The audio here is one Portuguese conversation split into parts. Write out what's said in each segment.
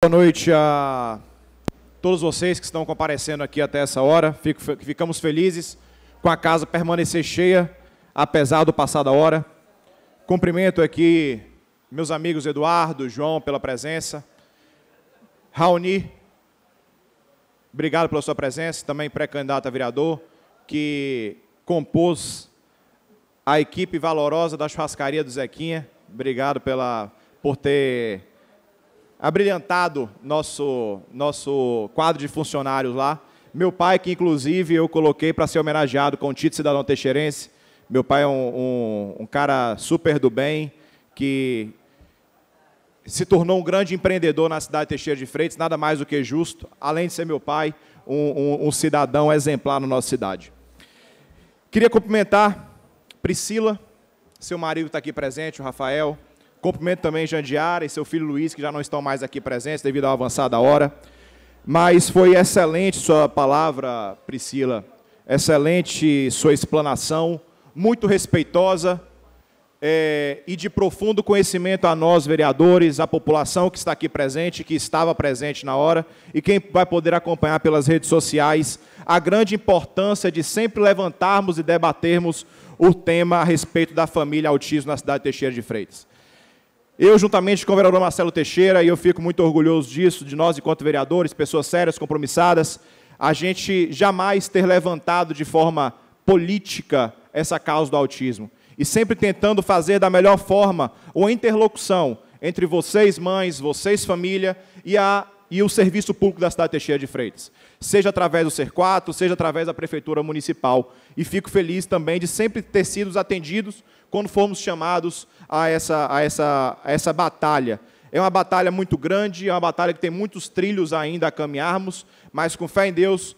Boa noite a todos vocês que estão comparecendo aqui até essa hora. Fico, ficamos felizes com a casa permanecer cheia, apesar do passar da hora. Cumprimento aqui meus amigos Eduardo, João pela presença. Raoni, obrigado pela sua presença, também pré-candidato a vereador, que compôs a equipe valorosa da churrascaria do Zequinha. Obrigado pela, por ter abrilhantado nosso, nosso quadro de funcionários lá. Meu pai, que inclusive eu coloquei para ser homenageado com o título cidadão teixeirense. Meu pai é um, um, um cara super do bem, que se tornou um grande empreendedor na cidade de Teixeira de Freitas, nada mais do que justo, além de ser meu pai, um, um, um cidadão exemplar na nossa cidade. Queria cumprimentar Priscila, seu marido está aqui presente, o Rafael, Cumprimento também Jandiara e seu filho Luiz, que já não estão mais aqui presentes devido à avançada hora. Mas foi excelente sua palavra, Priscila. Excelente sua explanação, muito respeitosa é, e de profundo conhecimento a nós, vereadores, à população que está aqui presente, que estava presente na hora, e quem vai poder acompanhar pelas redes sociais a grande importância de sempre levantarmos e debatermos o tema a respeito da família autismo na cidade de Teixeira de Freitas. Eu, juntamente com o vereador Marcelo Teixeira, e eu fico muito orgulhoso disso, de nós, enquanto vereadores, pessoas sérias, compromissadas, a gente jamais ter levantado de forma política essa causa do autismo. E sempre tentando fazer da melhor forma uma interlocução entre vocês, mães, vocês, família, e a e o serviço público da cidade de Teixeira de Freitas, seja através do SER4, seja através da Prefeitura Municipal. E fico feliz também de sempre ter sido atendidos quando fomos chamados a essa, a essa, a essa batalha. É uma batalha muito grande, é uma batalha que tem muitos trilhos ainda a caminharmos, mas com fé em Deus,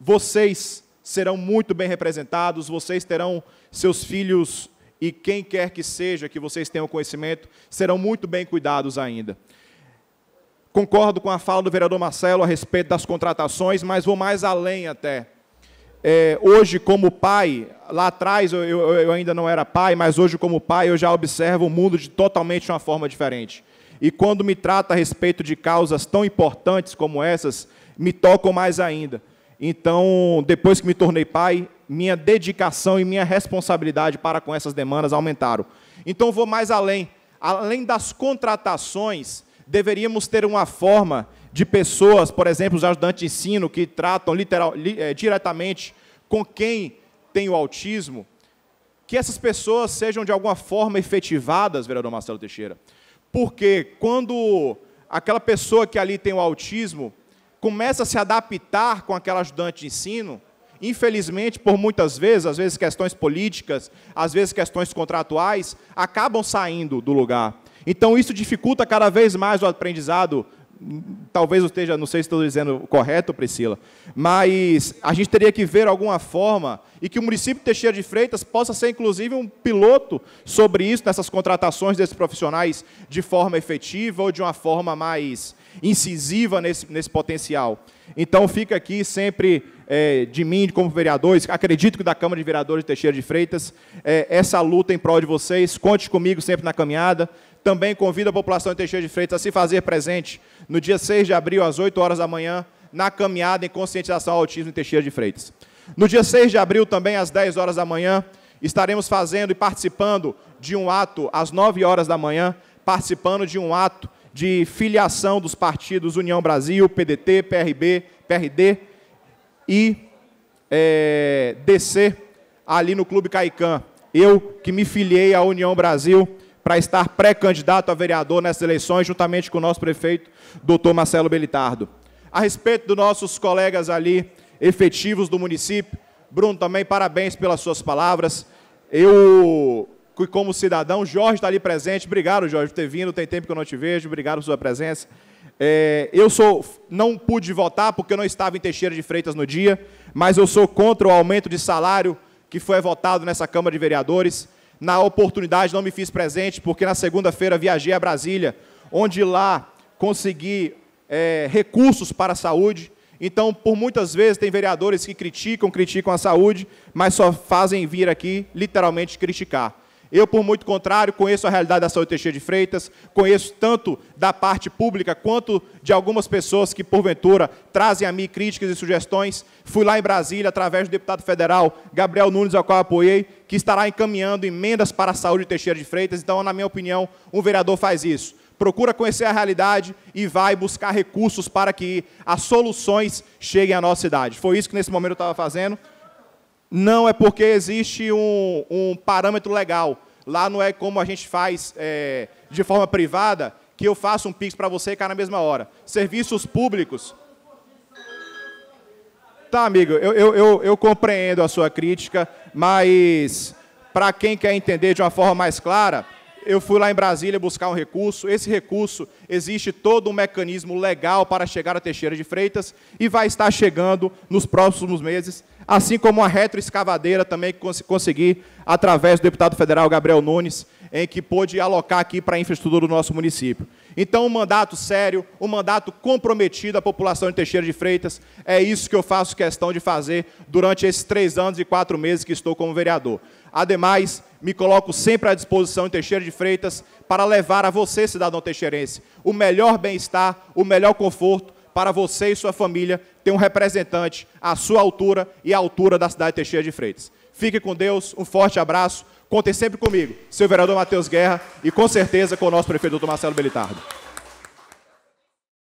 vocês serão muito bem representados, vocês terão seus filhos e quem quer que seja que vocês tenham conhecimento, serão muito bem cuidados ainda. Concordo com a fala do vereador Marcelo a respeito das contratações, mas vou mais além até. É, hoje, como pai, lá atrás eu, eu, eu, ainda não era pai, mas hoje, como pai, eu já observo o mundo de totalmente uma forma diferente. E quando me trata a respeito de causas tão importantes como essas, me tocam mais ainda. Então, depois que me tornei pai, minha dedicação e minha responsabilidade para com essas demandas aumentaram. Então, vou mais além. Além das contratações, deveríamos ter uma forma de pessoas, por exemplo, os ajudantes de ensino, que tratam literal, li, é, diretamente com quem tem o autismo, que essas pessoas sejam de alguma forma efetivadas, vereador Marcelo Teixeira. Porque quando aquela pessoa que ali tem o autismo começa a se adaptar com aquela ajudante de ensino, infelizmente, por muitas vezes, às vezes questões políticas, às vezes questões contratuais, acabam saindo do lugar. Então isso dificulta cada vez mais o aprendizado. Talvez eu esteja, não sei se estou dizendo correto, Priscila, mas a gente teria que ver alguma forma e que o município de Teixeira de Freitas possa ser, inclusive, um piloto sobre isso, nessas contratações desses profissionais de forma efetiva ou de uma forma mais incisiva nesse, nesse potencial. Então fica aqui sempre é, de mim, como vereadores, acredito que da Câmara de Vereadores de Teixeira de Freitas, é, essa luta em prol de vocês, conte comigo sempre na caminhada. Também convido a população de Teixeira de Freitas a se fazer presente no dia 6 de abril, às 8 horas da manhã, na caminhada em conscientização ao autismo em Teixeira de Freitas. No dia 6 de abril, também às 10 horas da manhã, estaremos fazendo e participando de um ato às 9 horas da manhã, participando de um ato de filiação dos partidos União Brasil, PDT, PRB, PRD e é, DC ali no Clube Caicã. Eu que me filiei à União Brasil para estar pré-candidato a vereador nessas eleições, juntamente com o nosso prefeito, doutor Marcelo Belitardo. A respeito dos nossos colegas ali, efetivos do município, Bruno, também parabéns pelas suas palavras. Eu como cidadão. Jorge está ali presente. Obrigado, Jorge, por ter vindo. Tem tempo que eu não te vejo. Obrigado por sua presença. É, eu sou, não pude votar porque eu não estava em Teixeira de Freitas no dia, mas eu sou contra o aumento de salário que foi votado nessa Câmara de Vereadores. Na oportunidade não me fiz presente porque na segunda-feira viajei a Brasília, onde lá consegui é, recursos para a saúde. Então, por muitas vezes, tem vereadores que criticam, criticam a saúde, mas só fazem vir aqui literalmente criticar. Eu, por muito contrário, conheço a realidade da saúde Teixeira de Freitas, conheço tanto da parte pública quanto de algumas pessoas que, porventura, trazem a mim críticas e sugestões. Fui lá em Brasília, através do deputado federal Gabriel Nunes, ao qual apoiei, que estará encaminhando emendas para a saúde Teixeira de Freitas. Então, na minha opinião, um vereador faz isso. Procura conhecer a realidade e vai buscar recursos para que as soluções cheguem à nossa cidade. Foi isso que, nesse momento, eu estava fazendo. Não, é porque existe um, um parâmetro legal. Lá não é como a gente faz é, de forma privada, que eu faço um Pix para você e cai na mesma hora. Serviços públicos. Tá, amigo, eu, eu, eu, eu compreendo a sua crítica, mas para quem quer entender de uma forma mais clara, eu fui lá em Brasília buscar um recurso. Esse recurso existe todo um mecanismo legal para chegar a Teixeira de Freitas e vai estar chegando nos próximos meses, assim como a retroescavadeira também que cons consegui através do deputado federal Gabriel Nunes, em que pôde alocar aqui para a infraestrutura do nosso município. Então, um mandato sério, um mandato comprometido à população de Teixeira de Freitas, é isso que eu faço questão de fazer durante esses três anos e quatro meses que estou como vereador. Ademais, me coloco sempre à disposição em Teixeira de Freitas para levar a você, cidadão teixeirense, o melhor bem-estar, o melhor conforto para você e sua família ter um representante à sua altura e à altura da cidade de Teixeira de Freitas. Fique com Deus, um forte abraço. Contem sempre comigo, seu vereador Matheus Guerra e com certeza com o nosso prefeito doutor Marcelo Belitardo.